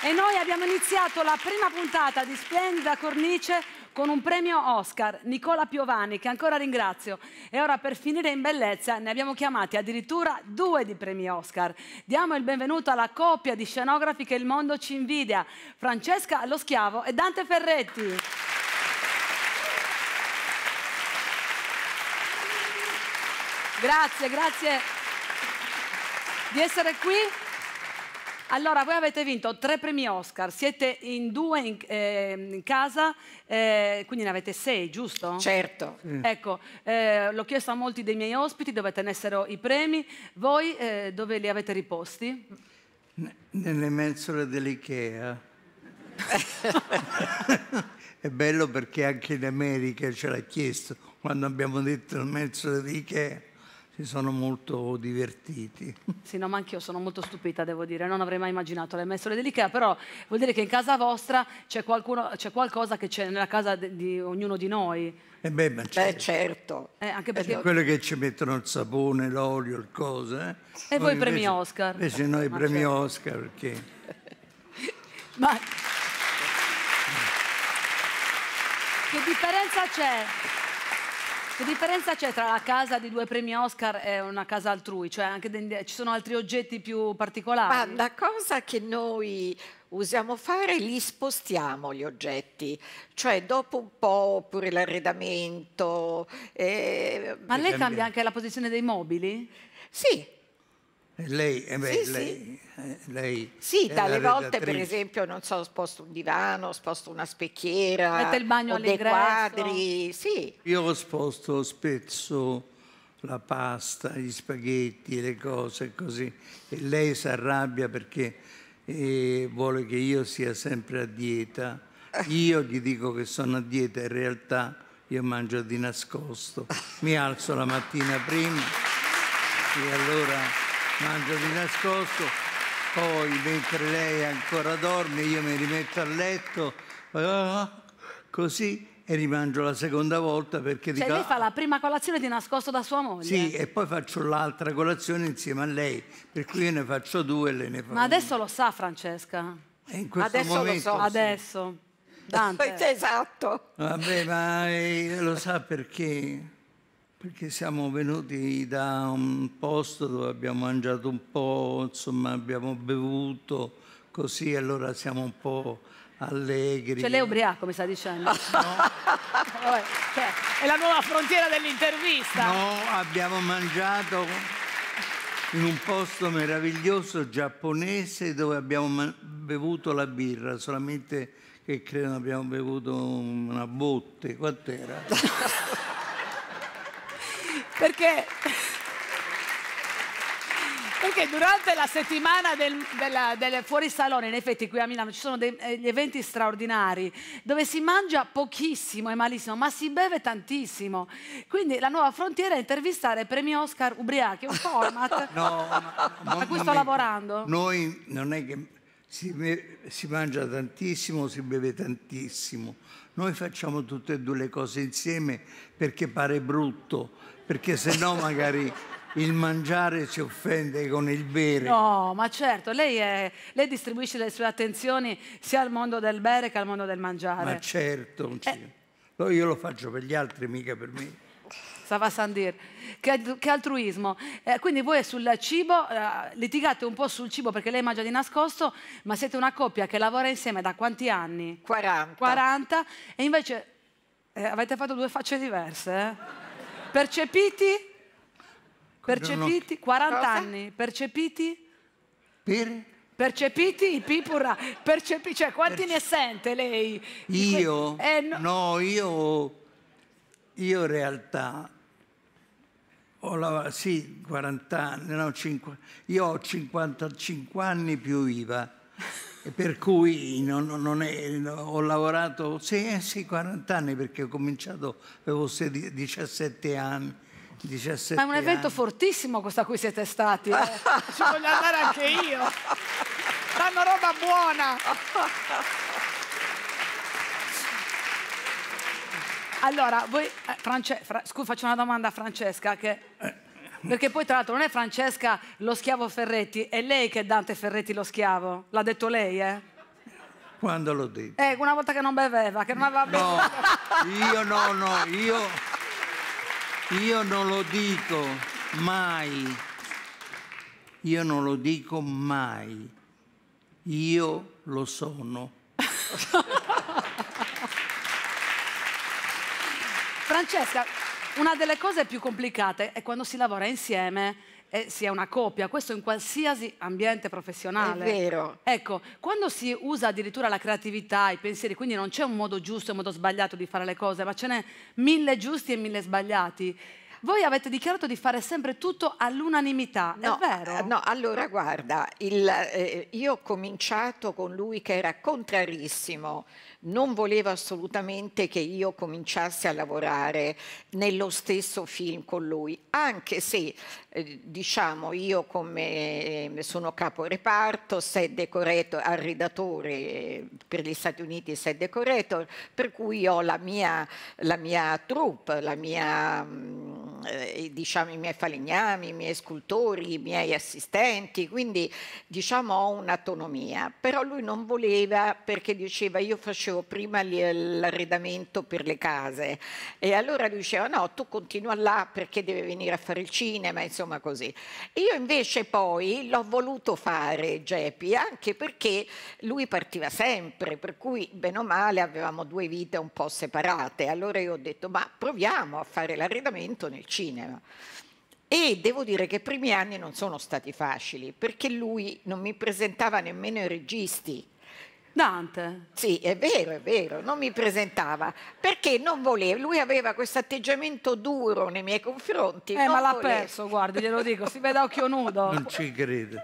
E noi abbiamo iniziato la prima puntata di Splendida Cornice con un premio Oscar, Nicola Piovani, che ancora ringrazio. E ora per finire in bellezza ne abbiamo chiamati addirittura due di premi Oscar. Diamo il benvenuto alla coppia di scenografi che il mondo ci invidia, Francesca Lo Schiavo e Dante Ferretti. Grazie, grazie di essere qui allora, voi avete vinto tre premi Oscar, siete in due in, eh, in casa, eh, quindi ne avete sei, giusto? Certo. Mm. Ecco, eh, l'ho chiesto a molti dei miei ospiti dove tenessero i premi, voi eh, dove li avete riposti? N nelle mensole dell'Ikea. È bello perché anche in America ce l'ha chiesto quando abbiamo detto le mensole dell'IKEA si sono molto divertiti. Sì, no, ma anch'io sono molto stupita, devo dire, non avrei mai immaginato le messole dell'Ikea, però vuol dire che in casa vostra c'è, qualcosa che c'è nella casa di, di ognuno di noi. Eh beh, ma beh, certo. Eh, anche eh, perché... C'è quello che ci mettono il sapone, l'olio, il coso. Eh? E voi i premi Oscar. Invece noi i ah, premi certo. Oscar perché... ma... Che differenza c'è? Che differenza c'è tra la casa di due premi Oscar e una casa altrui? Cioè anche ci sono altri oggetti più particolari? Ma la cosa che noi usiamo fare, li spostiamo gli oggetti, cioè dopo un po' pure l'arredamento. Eh, Ma lei cambia anche la posizione dei mobili? Sì, lei, eh beh, sì, eh, lei, sì. lei sì dalle volte per esempio, non so, sposto un divano, sposto una specchiera, mette il bagno alle quadri, sì. Io sposto spesso la pasta, gli spaghetti, le cose così e lei si arrabbia perché eh, vuole che io sia sempre a dieta. Io gli dico che sono a dieta, in realtà io mangio di nascosto. Mi alzo la mattina prima e allora mangio di nascosto, poi mentre lei ancora dorme io mi rimetto a letto, ah, così e rimangio la seconda volta perché cioè, dico... lei fa la ah". prima colazione di nascosto da sua moglie? Sì, e poi faccio l'altra colazione insieme a lei, per cui io ne faccio due e lei ne fa Ma adesso una. lo sa Francesca? Eh, adesso momento, lo so. Adesso. Dante. Esatto. Vabbè, ma eh, lo sa perché perché siamo venuti da un posto dove abbiamo mangiato un po', insomma abbiamo bevuto così, allora siamo un po' allegri. Cioè lei è ubriaco mi sta dicendo? No. Cioè, è la nuova frontiera dell'intervista. No, abbiamo mangiato in un posto meraviglioso giapponese dove abbiamo bevuto la birra, solamente che credo abbiamo bevuto una botte, quant'era? Perché, perché durante la settimana del, della, del fuorisalone, in effetti qui a Milano ci sono degli eh, eventi straordinari dove si mangia pochissimo e malissimo, ma si beve tantissimo. Quindi la nuova frontiera è intervistare premi Oscar Ubriachi, un format no, ma, a cui sto lavorando. Noi non è che si, si mangia tantissimo, si beve tantissimo. Noi facciamo tutte e due le cose insieme perché pare brutto, perché se no magari il mangiare si offende con il bere. No, ma certo, lei, è, lei, distribuisce le sue attenzioni sia al mondo del bere che al mondo del mangiare. Ma certo, eh. io lo faccio per gli altri, mica per me. Savasandir. Che, che altruismo. Eh, quindi voi sul cibo, eh, litigate un po' sul cibo perché lei mangia di nascosto, ma siete una coppia che lavora insieme da quanti anni? 40. 40 e invece eh, avete fatto due facce diverse. Eh? Percepiti? Percepiti? 40 Cosa? anni. Percepiti? Per? Percepiti i pipura, percepi, cioè quanti Perce ne sente lei? Io? Eh, no. no, io, io in realtà ho lavorato, sì, 40 anni, no, 50, io ho 55 anni più IVA, per cui non, non è, ho lavorato, sì, eh, sì, 40 anni perché ho cominciato, avevo 16, 17 anni. 17 Ma è un evento anni. fortissimo questo a cui siete stati, eh. ci voglio andare anche io, danno roba buona. Allora, voi, eh, France, fra, scusa, faccio una domanda a Francesca che... Eh. Perché poi tra l'altro non è Francesca lo schiavo Ferretti, è lei che è Dante Ferretti lo schiavo. L'ha detto lei, eh? Quando l'ho detto? Eh, una volta che non beveva, che non aveva bevuto. No, io no, no, io, io non lo dico mai. Io non lo dico mai. Io lo sono. Francesca, una delle cose più complicate è quando si lavora insieme e si è una coppia, questo in qualsiasi ambiente professionale. È vero. Ecco, quando si usa addirittura la creatività, i pensieri, quindi non c'è un modo giusto e un modo sbagliato di fare le cose, ma ce n'è mille giusti e mille sbagliati. Voi avete dichiarato di fare sempre tutto all'unanimità, no, è vero? Eh, no, allora guarda, il, eh, io ho cominciato con lui che era contrarissimo non voleva assolutamente che io cominciassi a lavorare nello stesso film con lui, anche se eh, diciamo io come eh, sono caporeparto, sei corretto, arredatore eh, per gli Stati Uniti, sede corretto, per cui ho la mia, la mia troupe, la mia, mm, eh, diciamo, i miei falegnami, i miei scultori, i miei assistenti, quindi diciamo ho un'autonomia, però lui non voleva perché diceva io facevo dicevo prima l'arredamento per le case e allora lui diceva no tu continua là perché deve venire a fare il cinema insomma così io invece poi l'ho voluto fare Gepi anche perché lui partiva sempre per cui bene o male avevamo due vite un po' separate allora io ho detto ma proviamo a fare l'arredamento nel cinema e devo dire che i primi anni non sono stati facili perché lui non mi presentava nemmeno i registi Dante. Sì, è vero, è vero, non mi presentava perché non voleva, lui aveva questo atteggiamento duro nei miei confronti. Eh, ma l'ha voleva. perso, guardi, glielo dico, si vede a occhio nudo. Non ci credo.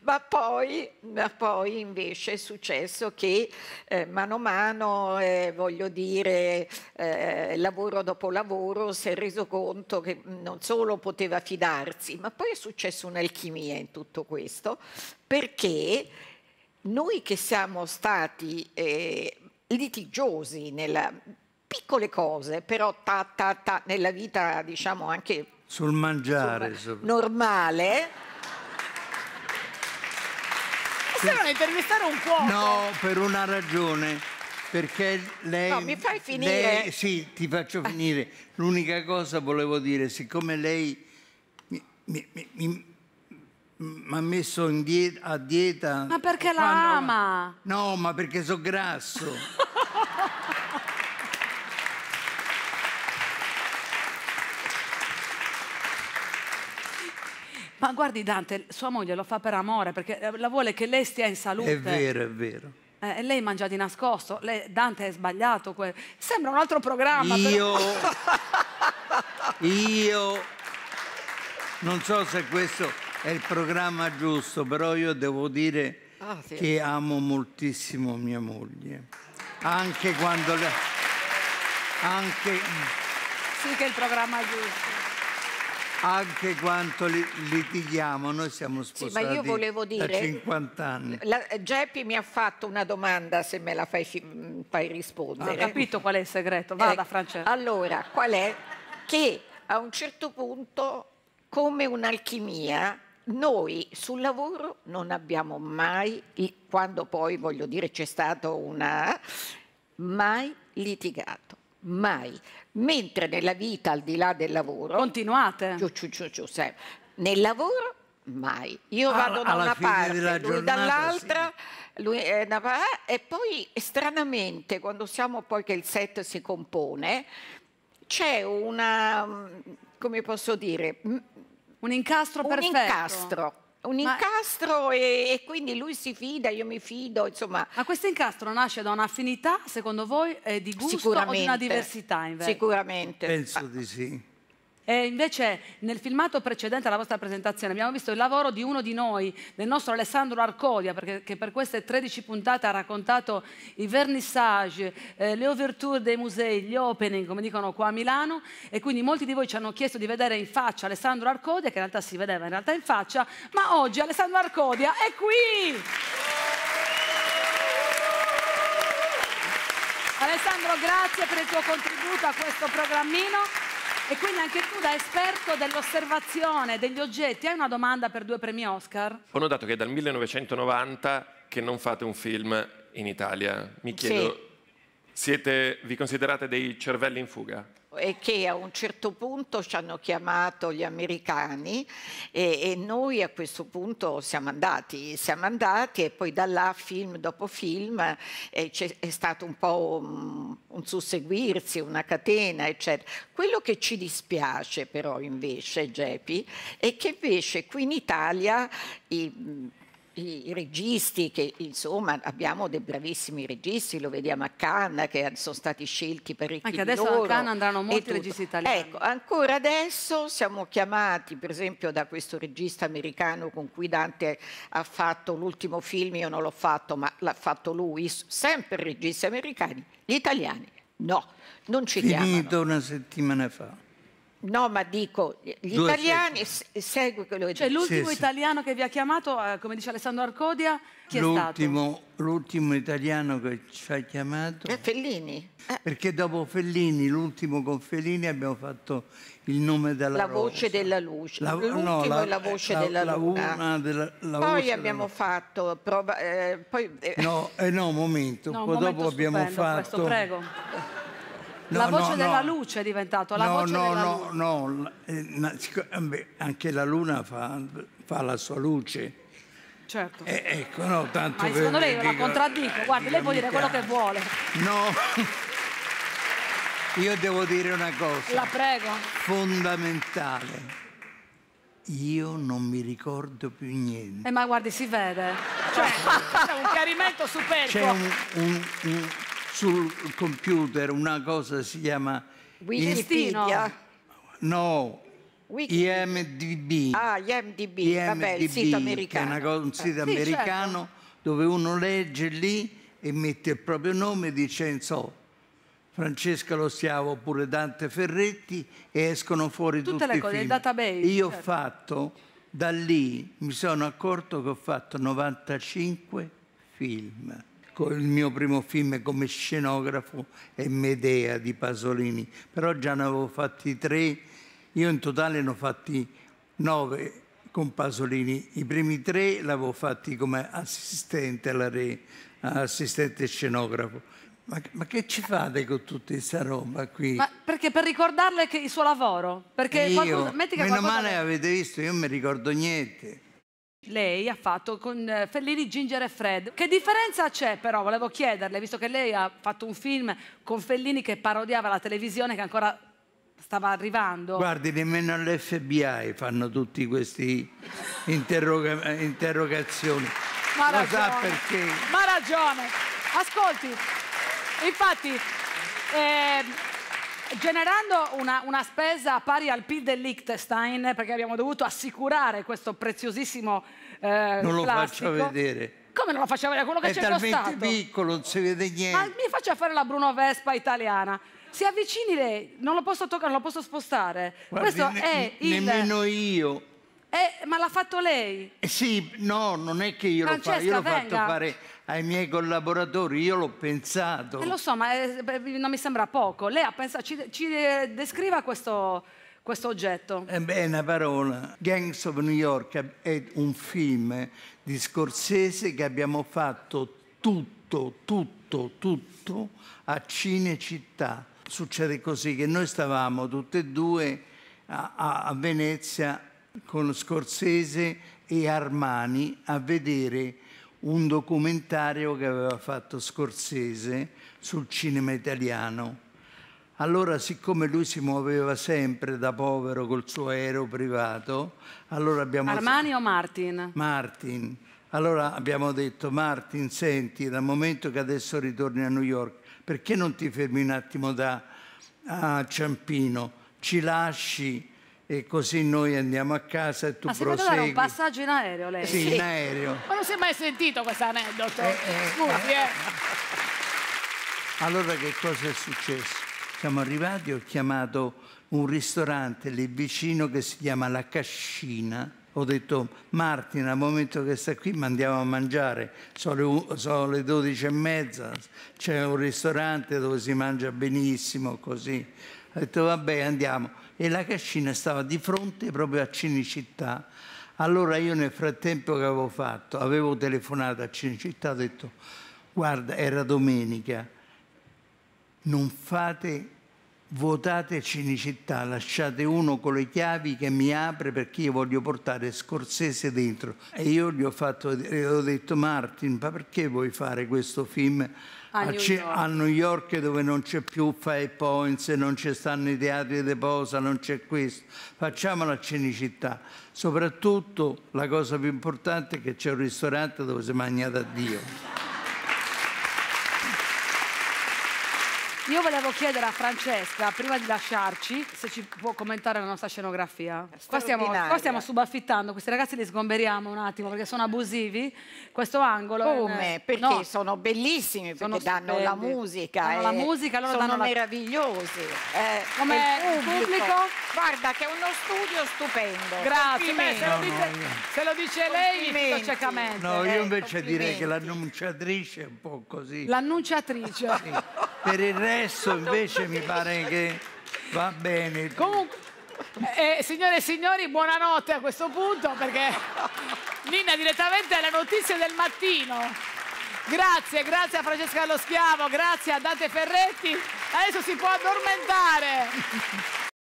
Ma poi, ma poi, invece è successo che eh, mano a mano, eh, voglio dire, eh, lavoro dopo lavoro si è reso conto che non solo poteva fidarsi, ma poi è successa un'alchimia in tutto questo, perché noi che siamo stati eh, litigiosi nelle piccole cose, però ta, ta, ta, nella vita diciamo anche sul mangiare insomma, normale. Se per... non intervistare un po'. No, per una ragione. Perché lei. No, mi fai finire. Lei, sì, ti faccio finire. L'unica cosa volevo dire, siccome lei mi, mi, mi, ha messo die a dieta. Ma perché la quando... ama? No, ma perché sono grasso. ma guardi Dante, sua moglie lo fa per amore, perché eh, la vuole che lei stia in salute. È vero, è vero. Eh, lei mangia di nascosto, lei, Dante è sbagliato, que... sembra un altro programma. Io, però... io non so se questo è il programma giusto, però io devo dire ah, sì. che amo moltissimo mia moglie. Anche quando... Le... Anche... Sì che è il programma giusto anche quando litighiamo, noi siamo sposati sì, ma io volevo dire, 50 anni. La, Geppi mi ha fatto una domanda, se me la fai, fai rispondere. Ho ah, capito qual è il segreto, vada eh, Francesca. Allora, qual è? Che a un certo punto, come un'alchimia, noi sul lavoro non abbiamo mai, quando poi voglio dire c'è stato una, mai litigato. Mai. Mentre nella vita, al di là del lavoro... Continuate. Giù, giù, giù, giù, sempre. Nel lavoro, mai. Io vado alla, da una parte, lui dall'altra... Sì. eh, e poi stranamente quando siamo poi che il set si compone c'è una come posso dire un incastro un perfetto. Un incastro. Un incastro e, e, quindi lui si fida, io mi fido, insomma. Ma questo incastro nasce da un'affinità, secondo voi, eh, di gusto o di una diversità? Invece? Sicuramente. Penso di sì. E invece nel filmato precedente alla vostra presentazione abbiamo visto il lavoro di uno di noi, del nostro Alessandro Arcodia, perché, che per queste 13 puntate ha raccontato i vernissage, eh, le overture dei musei, gli opening, come dicono qua a Milano, e quindi molti di voi ci hanno chiesto di vedere in faccia Alessandro Arcodia, che in realtà si vedeva in realtà in faccia, ma oggi Alessandro Arcodia è qui! Alessandro, grazie per il tuo contributo a questo programmino. E quindi anche tu da esperto dell'osservazione degli oggetti hai una domanda per due premi Oscar? Ho notato che è dal 1990 che non fate un film in Italia. Mi chiedo, sì. siete, vi considerate dei cervelli in fuga? e che a un certo punto ci hanno chiamato gli americani e, e noi a questo punto siamo andati, siamo andati e poi da là film dopo film eh, è stato un po' un, un susseguirsi, una catena eccetera. Quello che ci dispiace però invece, Gepi, è che invece qui in Italia i, i, registi, che insomma abbiamo dei bravissimi registi, lo vediamo a Cannes, che sono stati scelti per i Anche adesso loro, a Cannes andranno molti registi italiani. Ecco, ancora adesso siamo chiamati, per esempio, da questo regista americano con cui Dante ha fatto l'ultimo film, io non l'ho fatto, ma l'ha fatto lui, sempre registi americani, gli italiani. No, non ci Finito chiamano. Finito una settimana fa. No, ma dico, gli Due italiani, secoli. segui quello che Cioè l'ultimo sì, sì. italiano che vi ha chiamato, eh, come dice Alessandro Arcodia, chi è stato? L'ultimo italiano che ci ha chiamato... È eh, Fellini. Eh. Perché dopo Fellini, l'ultimo con Fellini, abbiamo fatto il nome della La rosa. voce della luce. La, l'ultimo no, la, è la voce la, della la luna. Della, la poi abbiamo della... fatto... Prova, eh, poi... No, eh, no, momento. No, un po' dopo abbiamo fatto... Questo, prego. No, la voce no, della no. luce è diventata la voce della luce. No, no, eh, no, eh, anche la luna fa, fa la sua luce. Certo. E, eh, ecco, no, tanto Ma secondo lei la contraddico, guardi, lei può dire quello che vuole. No, io devo dire una cosa. La prego. Fondamentale. Io non mi ricordo più niente. Eh, ma guardi, si vede. Cioè, c'è un chiarimento superfluo. C'è un, un, un sul computer una cosa si chiama Wikipedia. No, Wikipedia. IMDB. Ah, IMDB, IMDb vabbè, il sito americano. È cosa, un sito eh, certo. americano certo. dove uno legge lì e mette il proprio nome e dice, insomma, Francesca Lo Stiavo oppure Dante Ferretti e escono fuori tutte, tutte le cose, il database. Io certo. ho fatto, da lì mi sono accorto che ho fatto 95 film. Ecco, il mio primo film come scenografo è Medea di Pasolini, però già ne avevo fatti tre, io in totale ne ho fatti nove con Pasolini, i primi tre l'avevo fatti come assistente alla re, assistente scenografo. Ma, ma che ci fate con tutta questa roba qui? Ma perché per ricordarle il suo lavoro? Perché io, qualcosa, metti che meno qualcosa... male avete visto, io non mi ricordo niente lei ha fatto con eh, Fellini Ginger e Fred. Che differenza c'è però? Volevo chiederle, visto che lei ha fatto un film con Fellini che parodiava la televisione che ancora stava arrivando. Guardi, nemmeno all'FBI fanno tutti questi interroga interrogazioni. Ma Lo ragione. perché. Ma ragione. Ascolti, infatti... Eh generando una, una, spesa pari al PIL del Liechtenstein perché abbiamo dovuto assicurare questo preziosissimo eh, Non lo plastico. faccio vedere. Come non lo faccio vedere? Quello che c'è costato. È talmente piccolo, non si vede niente. Ma mi faccia fare la Bruno Vespa italiana. Si avvicini lei, non lo posso toccare, non lo posso spostare. Guardi, questo ne, è il... Nemmeno io. Eh, ma l'ha fatto lei? Eh sì, no, non è che io Francesca, l'ho fatto, io l'ho fatto fare ai miei collaboratori, io l'ho pensato. Eh, lo so, ma è, eh, non mi sembra poco. Lei ha pensato, ci, ci eh, descriva questo, questo oggetto. Eh è una parola. Gangs of New York è un film di Scorsese che abbiamo fatto tutto, tutto, tutto a Cinecittà. Succede così che noi stavamo tutte e due a, a, a Venezia con Scorsese e Armani a vedere un documentario che aveva fatto Scorsese sul cinema italiano. Allora, siccome lui si muoveva sempre da povero col suo aereo privato, allora abbiamo... Armani o Martin? Martin. Allora abbiamo detto, Martin, senti, dal momento che adesso ritorni a New York, perché non ti fermi un attimo da a Ciampino? Ci lasci e così noi andiamo a casa e tu Ma prosegui. Ma un passaggio in aereo lei? Sì, sì, in aereo. Ma non si è mai sentito questo aneddoto? Eh, eh, Scusi, eh. eh. Allora che cosa è successo? Siamo arrivati, ho chiamato un ristorante lì vicino che si chiama La Cascina ho detto Martina, al momento che sta qui mandiamo a mangiare, sono le, sono 12 e mezza, c'è un ristorante dove si mangia benissimo, così. Ho detto vabbè andiamo. E la cascina stava di fronte proprio a Cinecittà. Allora io nel frattempo che avevo fatto, avevo telefonato a Cinecittà, ho detto guarda era domenica, non fate Votate Cinecittà, lasciate uno con le chiavi che mi apre perché io voglio portare Scorsese dentro. E io gli ho, fatto, ho detto Martin, ma perché vuoi fare questo film a, a, New, York. a New, York. dove non c'è più Five Points, non ci stanno i teatri di posa, non c'è questo? Facciamolo a Cinecittà. Soprattutto la cosa più importante è che c'è un ristorante dove si mangia da Dio. Io volevo chiedere a Francesca, prima di lasciarci, se ci può commentare la nostra scenografia. Qua stiamo, qua stiamo subaffittando, questi ragazzi li sgomberiamo un attimo perché sono abusivi. Questo angolo... Come? È... Perché no. sono bellissimi, perché sono danno stupendi. la musica. Danno la eh. musica, loro sono danno meravigliosi. Eh, Come il pubblico. pubblico. Guarda che è uno studio stupendo. Grazie, beh, se, lo dice, no, no, se lo dice lei, ciecamente. No, io eh, invece direi che l'annunciatrice è un po' così. L'annunciatrice. sì. Per il resto adesso invece mi pare che va bene. Comunque, eh, signore e signori, buonanotte a questo punto perché Nina direttamente alle notizie del mattino. Grazie, grazie a Francesca Lo Schiavo, grazie a Dante Ferretti. Adesso si può addormentare.